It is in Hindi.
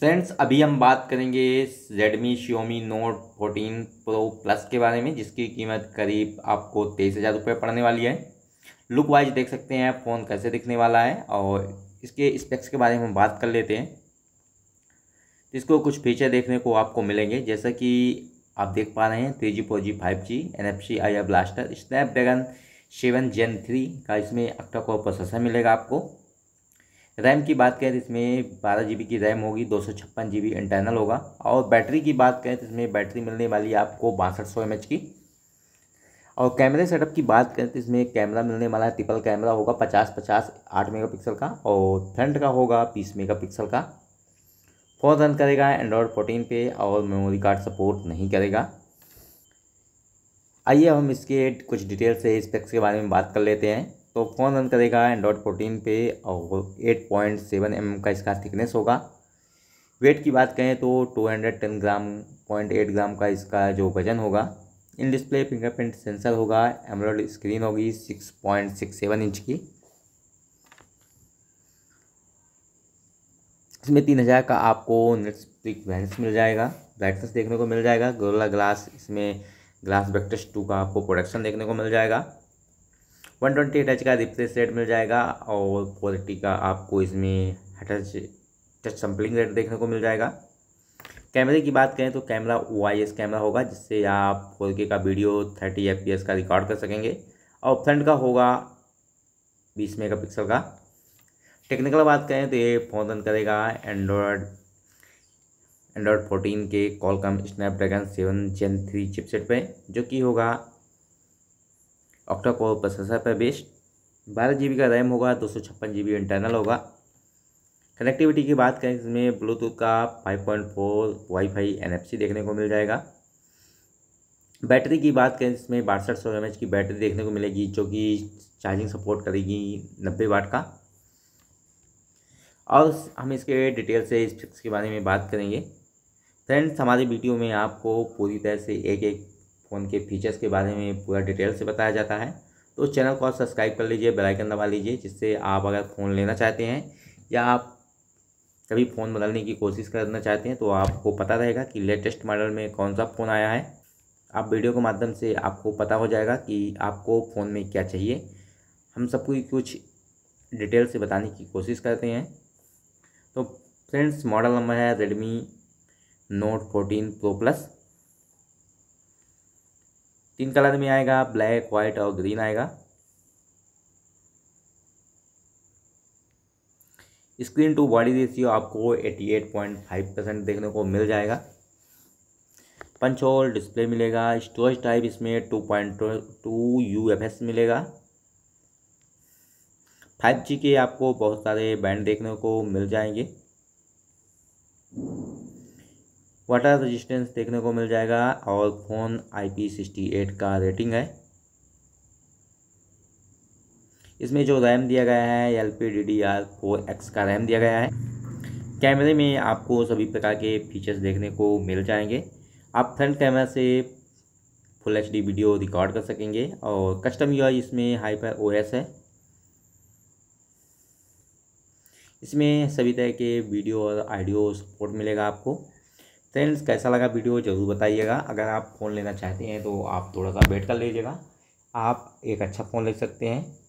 फ्रेंड्स अभी हम बात करेंगे Redmi Xiaomi Note 14 Pro Plus के बारे में जिसकी कीमत करीब आपको तेईस हज़ार रुपये पड़ने वाली है लुक वाइज देख सकते हैं फ़ोन कैसे दिखने वाला है और इसके स्पेक्स के बारे में हम बात कर लेते हैं इसको कुछ फीचर देखने को आपको मिलेंगे जैसा कि आप देख पा रहे हैं three G four G five G N F C I blaster Snapdragon seven gen three का इसमें अक्टा को प्रोसेसर मिलेगा आपको रैम की बात करें तो इसमें बारह जी की रैम होगी दो सौ छप्पन जी इंटरनल होगा और बैटरी की बात करें तो इसमें बैटरी मिलने वाली आपको बासठ सौ की और कैमरे सेटअप की बात करें तो इसमें कैमरा मिलने वाला है ट्रिपल कैमरा होगा पचास पचास आठ मेगापिक्सल का और फ्रंट का होगा बीस मेगापिक्सल का फ़ोन रन करेगा एंड्रॉयड फोर्टीन पे और मेमोरी कार्ड सपोर्ट नहीं करेगा आइए हम इसके कुछ डिटेल से स्पेक्स के बारे में बात कर लेते हैं तो कौन रन करेगा एंड्रॉयड फोर्टीन पे और एट पॉइंट सेवन एम का इसका थिकनेस होगा वेट की बात करें तो two hundred ten gram point eight gram का इसका जो वजन होगा इन डिस्प्ले फिंगरप्रिंट सेंसर होगा एमरोड स्क्रीन होगी six point six seven inch की इसमें तीन हज़ार का आपको नेट्स वैंस मिल जाएगा ब्राइटनेस देखने को मिल जाएगा गोला ग्लास इसमें ग्लास बैक्टस टू का आपको प्रोडक्शन देखने को मिल जाएगा वन ट्वेंटी एट एच का रिप्लेस रेट मिल जाएगा और क्वालिटी का आपको इसमें टच टच सम्पलिंग रेट देखने को मिल जाएगा कैमरे की बात करें तो कैमरा ओ कैमरा होगा जिससे आप फोर का वीडियो थर्टी एफ का रिकॉर्ड कर सकेंगे और फ्रंट का होगा बीस पिक्सल का टेक्निकल बात करें तो ये फ़ोन रन करेगा एंड्रॉयड एंड्रॉयड फोर्टीन के Qualcomm Snapdragon seven gen three chipset पे जो कि होगा ऑक्टा कोर प्रोसेसर पर बेस्ड बारह जी का रैम होगा दो सौ छप्पन जी इंटरनल होगा कनेक्टिविटी की बात करें इसमें ब्लूटूथ का 5.4 पॉइंट वाईफाई एनएफसी देखने को मिल जाएगा बैटरी की बात करें इसमें बासठ सौ एम की बैटरी देखने को मिलेगी जो कि चार्जिंग सपोर्ट करेगी नब्बे वाट का और हम इसके डिटेल से इस के बारे में बात करेंगे फ्रेंड्स हमारी वीडियो में आपको पूरी तरह से एक एक फ़ोन के फीचर्स के बारे में पूरा डिटेल से बताया जाता है तो उस चैनल को आप सब्सक्राइब कर लीजिए बेल आइकन दबा लीजिए जिससे आप अगर फ़ोन लेना चाहते हैं या आप कभी फ़ोन बदलने की कोशिश करना चाहते हैं तो आपको पता रहेगा कि लेटेस्ट मॉडल में कौन सा फ़ोन आया है आप वीडियो के माध्यम से आपको पता हो जाएगा कि आपको फ़ोन में क्या चाहिए हम सबको कुछ डिटेल से बताने की कोशिश करते हैं तो फ्रेंड्स मॉडल नंबर है Redmi note fourteen pro plus तीन कलर में आएगा ब्लैक वाइट और ग्रीन आएगा स्क्रीन टू बॉडी रेशियो आपको 88.5 परसेंट देखने को मिल जाएगा पंच होल डिस्प्ले मिलेगा स्टोरेज टाइप इसमें टू पॉइंट टू मिलेगा फाइव जी के आपको बहुत सारे बैंड देखने को मिल जाएंगे वाटर रेजिस्टेंस देखने को मिल जाएगा और phone I P sixty eight का रेटिंग है इसमें जो रैम दिया गया है L P D D R four X का रैम दिया गया है कैमरे में आपको सभी प्रकार के फीचर्स देखने को मिल जाएंगे आप फ्रंट कैमरा से full H D video record कर सकेंगे और कस्टम यू इसमें हाईपर ओ एस है इसमें सभी तरह के वीडियो और आडियो सपोर्ट मिलेगा आपको फ्रेंड्स कैसा लगा वीडियो ज़रूर बताइएगा अगर आप फ़ोन लेना चाहते हैं तो आप थोड़ा सा वेट कर लीजिएगा आप एक अच्छा फ़ोन ले सकते हैं